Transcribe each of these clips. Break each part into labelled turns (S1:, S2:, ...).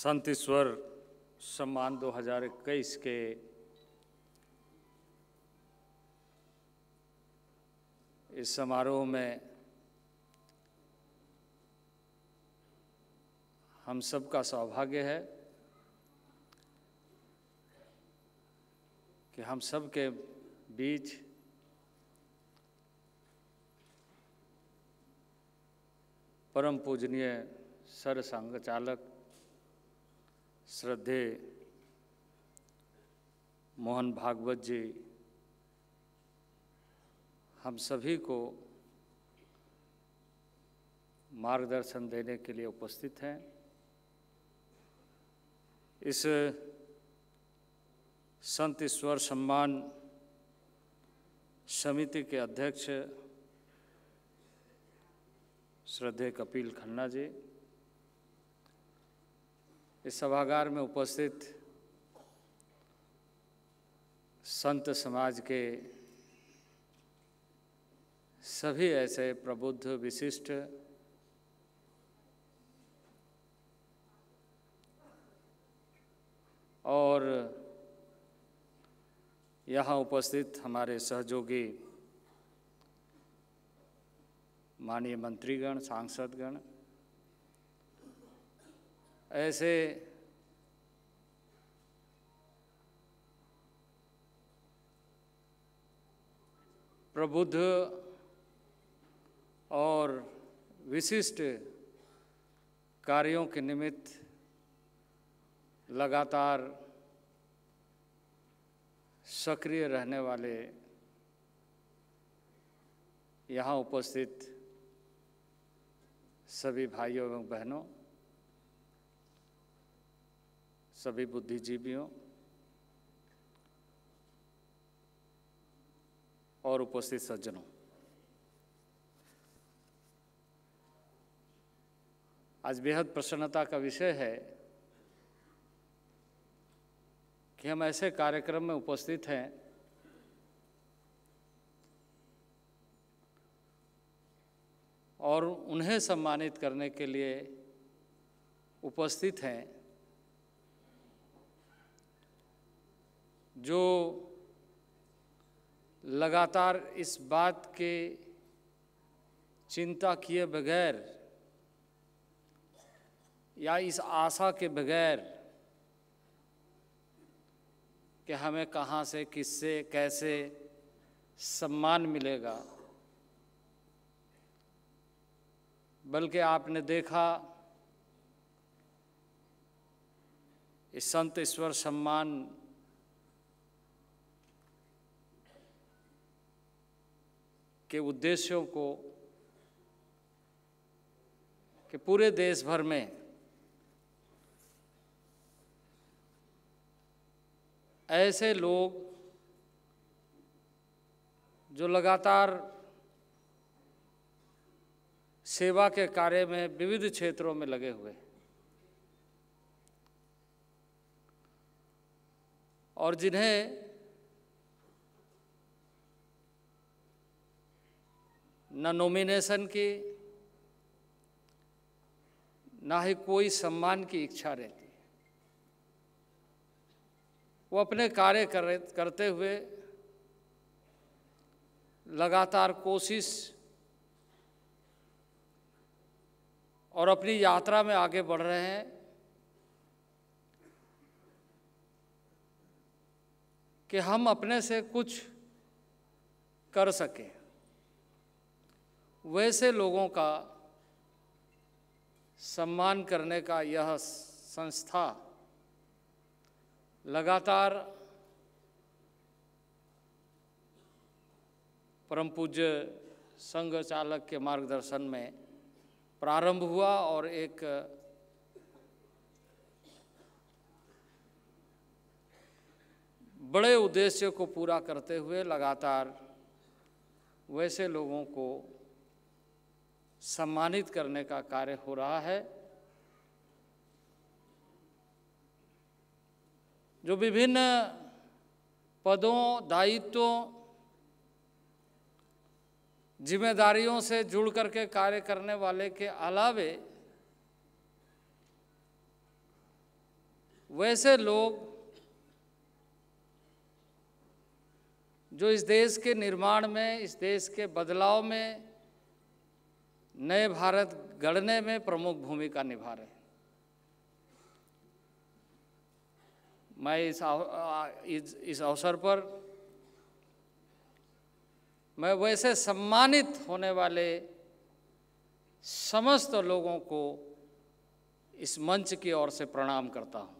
S1: संत ईश्वर सम्मान 2021 के इस समारोह में हम सबका सौभाग्य है कि हम सब के बीच परम पूजनीय सरसंघ चालक श्रद्धे मोहन भागवत जी हम सभी को मार्गदर्शन देने के लिए उपस्थित हैं इस संत ईश्वर सम्मान समिति के अध्यक्ष श्रद्धे कपिल खन्ना जी इस सभागार में उपस्थित संत समाज के सभी ऐसे प्रबुद्ध विशिष्ट और यहाँ उपस्थित हमारे सहयोगी माननीय मंत्रीगण सांसदगण ऐसे प्रबुद्ध और विशिष्ट कार्यों के निमित्त लगातार सक्रिय रहने वाले यहाँ उपस्थित सभी भाइयों एवं बहनों सभी बुद्धिजीवियों और उपस्थित सज्जनों आज बेहद प्रसन्नता का विषय है कि हम ऐसे कार्यक्रम में उपस्थित हैं और उन्हें सम्मानित करने के लिए उपस्थित हैं जो लगातार इस बात के चिंता किए बगैर या इस आशा के बगैर कि हमें कहाँ से किससे कैसे सम्मान मिलेगा बल्कि आपने देखा इस संत ईश्वर सम्मान के उद्देश्यों को कि पूरे देश भर में ऐसे लोग जो लगातार सेवा के कार्य में विविध क्षेत्रों में लगे हुए और जिन्हें न नॉमिनेशन की ना ही कोई सम्मान की इच्छा रहती वो अपने कार्य कर करते हुए लगातार कोशिश और अपनी यात्रा में आगे बढ़ रहे हैं कि हम अपने से कुछ कर सकें वैसे लोगों का सम्मान करने का यह संस्था लगातार परम पूज्य संघ चालक के मार्गदर्शन में प्रारंभ हुआ और एक बड़े उद्देश्य को पूरा करते हुए लगातार वैसे लोगों को सम्मानित करने का कार्य हो रहा है जो विभिन्न पदों दायित्वों जिम्मेदारियों से जुड़ करके कार्य करने वाले के अलावे वैसे लोग जो इस देश के निर्माण में इस देश के बदलाव में नए भारत गढ़ने में प्रमुख भूमिका निभा रहे मैं इस इस अवसर पर मैं वैसे सम्मानित होने वाले समस्त लोगों को इस मंच की ओर से प्रणाम करता हूँ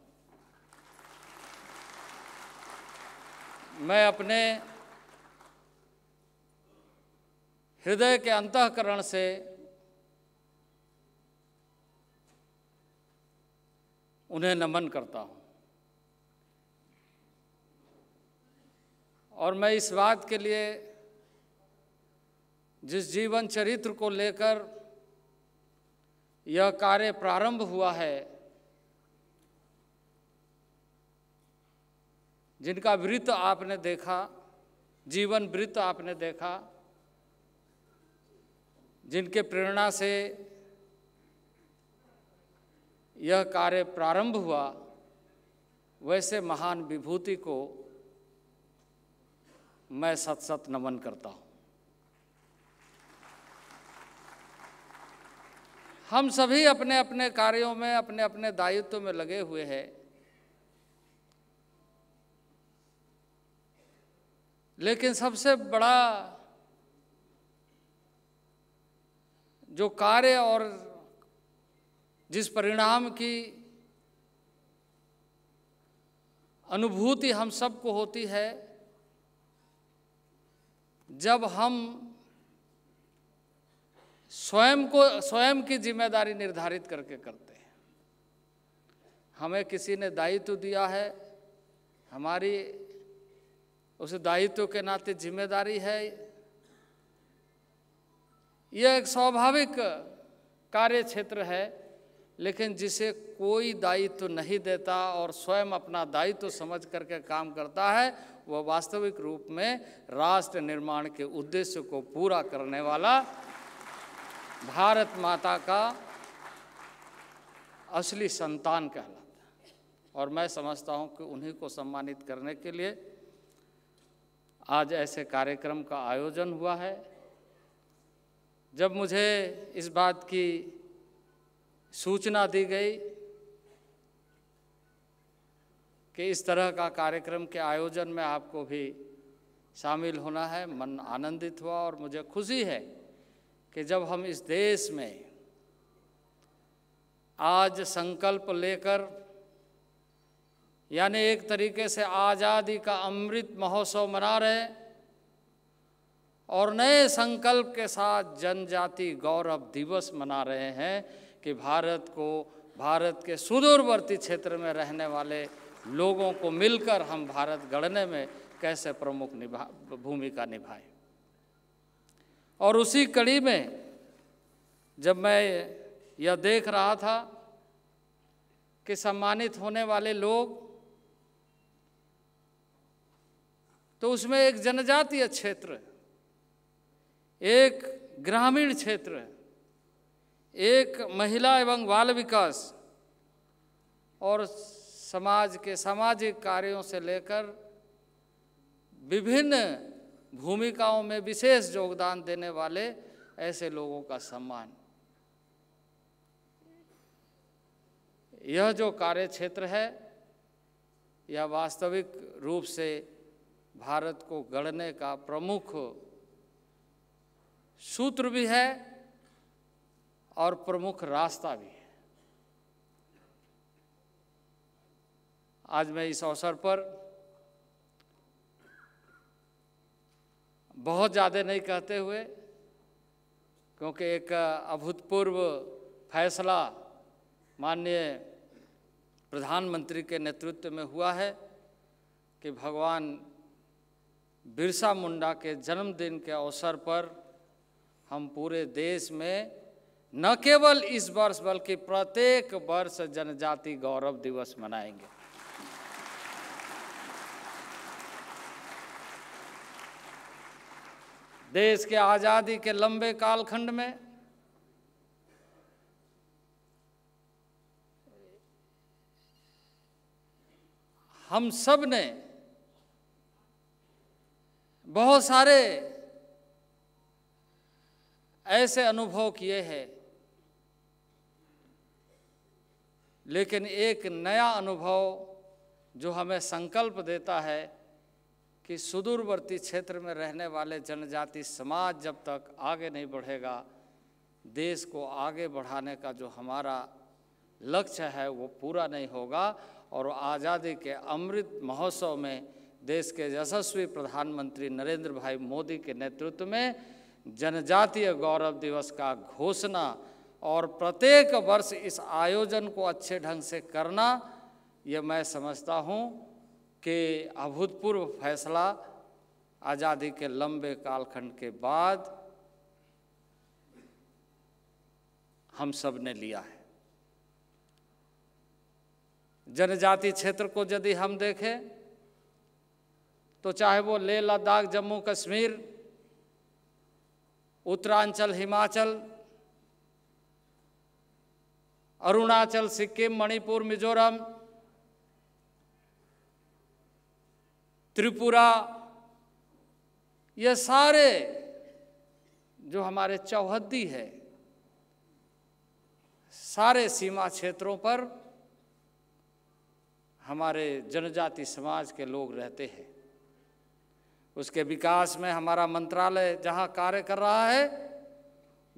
S1: मैं अपने हृदय के अंतकरण से उन्हें नमन करता हूँ और मैं इस बात के लिए जिस जीवन चरित्र को लेकर यह कार्य प्रारंभ हुआ है जिनका वृत्त आपने देखा जीवन वृत्त आपने देखा जिनके प्रेरणा से यह कार्य प्रारंभ हुआ वैसे महान विभूति को मैं सत सत नमन करता हूँ हम सभी अपने अपने कार्यों में अपने अपने दायित्व में लगे हुए हैं लेकिन सबसे बड़ा जो कार्य और जिस परिणाम की अनुभूति हम सबको होती है जब हम स्वयं को स्वयं की जिम्मेदारी निर्धारित करके करते हैं हमें किसी ने दायित्व दिया है हमारी उस दायित्व के नाते जिम्मेदारी है यह एक स्वाभाविक कार्य क्षेत्र है लेकिन जिसे कोई दायित्व तो नहीं देता और स्वयं अपना दायित्व तो समझ करके काम करता है वह वास्तविक रूप में राष्ट्र निर्माण के उद्देश्य को पूरा करने वाला भारत माता का असली संतान कहलाता है और मैं समझता हूँ कि उन्हीं को सम्मानित करने के लिए आज ऐसे कार्यक्रम का आयोजन हुआ है जब मुझे इस बात की सूचना दी गई कि इस तरह का कार्यक्रम के आयोजन में आपको भी शामिल होना है मन आनंदित हुआ और मुझे खुशी है कि जब हम इस देश में आज संकल्प लेकर यानी एक तरीके से आज़ादी का अमृत महोत्सव मना रहे और नए संकल्प के साथ जनजाति गौरव दिवस मना रहे हैं कि भारत को भारत के सुदूरवर्ती क्षेत्र में रहने वाले लोगों को मिलकर हम भारत गढ़ने में कैसे प्रमुख निभा भूमिका निभाए और उसी कड़ी में जब मैं यह देख रहा था कि सम्मानित होने वाले लोग तो उसमें एक जनजातीय क्षेत्र एक ग्रामीण क्षेत्र है एक महिला एवं बाल विकास और समाज के सामाजिक कार्यों से लेकर विभिन्न भूमिकाओं में विशेष योगदान देने वाले ऐसे लोगों का सम्मान यह जो कार्य क्षेत्र है यह वास्तविक रूप से भारत को गढ़ने का प्रमुख सूत्र भी है और प्रमुख रास्ता भी है आज मैं इस अवसर पर बहुत ज़्यादा नहीं कहते हुए क्योंकि एक अभूतपूर्व फैसला माननीय प्रधानमंत्री के नेतृत्व में हुआ है कि भगवान बिरसा मुंडा के जन्मदिन के अवसर पर हम पूरे देश में न केवल इस वर्ष बल्कि प्रत्येक वर्ष जनजाति गौरव दिवस मनाएंगे देश के आज़ादी के लंबे कालखंड में हम सब ने बहुत सारे ऐसे अनुभव किए हैं लेकिन एक नया अनुभव जो हमें संकल्प देता है कि सुदूरवर्ती क्षेत्र में रहने वाले जनजाति समाज जब तक आगे नहीं बढ़ेगा देश को आगे बढ़ाने का जो हमारा लक्ष्य है वो पूरा नहीं होगा और आज़ादी के अमृत महोत्सव में देश के यशस्वी प्रधानमंत्री नरेंद्र भाई मोदी के नेतृत्व में जनजातीय गौरव दिवस का घोषणा और प्रत्येक वर्ष इस आयोजन को अच्छे ढंग से करना ये मैं समझता हूँ कि अभूतपूर्व फैसला आज़ादी के लंबे कालखंड के बाद हम सब ने लिया है जनजाति क्षेत्र को यदि हम देखें तो चाहे वो लेह लद्दाख जम्मू कश्मीर उत्तरांचल हिमाचल अरुणाचल सिक्किम मणिपुर मिजोरम त्रिपुरा ये सारे जो हमारे चौहद्दी है सारे सीमा क्षेत्रों पर हमारे जनजाति समाज के लोग रहते हैं उसके विकास में हमारा मंत्रालय जहाँ कार्य कर रहा है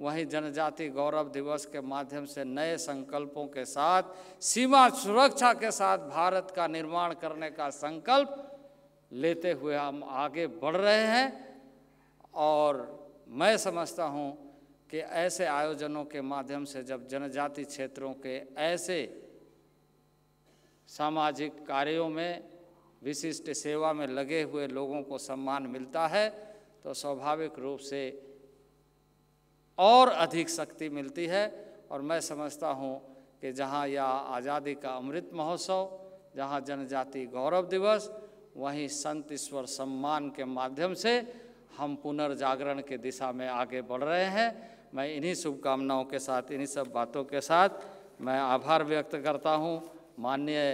S1: वहीं जनजाति गौरव दिवस के माध्यम से नए संकल्पों के साथ सीमा सुरक्षा के साथ भारत का निर्माण करने का संकल्प लेते हुए हम आगे बढ़ रहे हैं और मैं समझता हूँ कि ऐसे आयोजनों के माध्यम से जब जनजाति क्षेत्रों के ऐसे सामाजिक कार्यों में विशिष्ट सेवा में लगे हुए लोगों को सम्मान मिलता है तो स्वाभाविक रूप से और अधिक शक्ति मिलती है और मैं समझता हूँ कि जहाँ यह आज़ादी का अमृत महोत्सव जहाँ जनजाति गौरव दिवस वहीं संत ईश्वर सम्मान के माध्यम से हम पुनर्जागरण के दिशा में आगे बढ़ रहे हैं मैं इन्हीं शुभकामनाओं के साथ इन्हीं सब बातों के साथ मैं आभार व्यक्त करता हूँ माननीय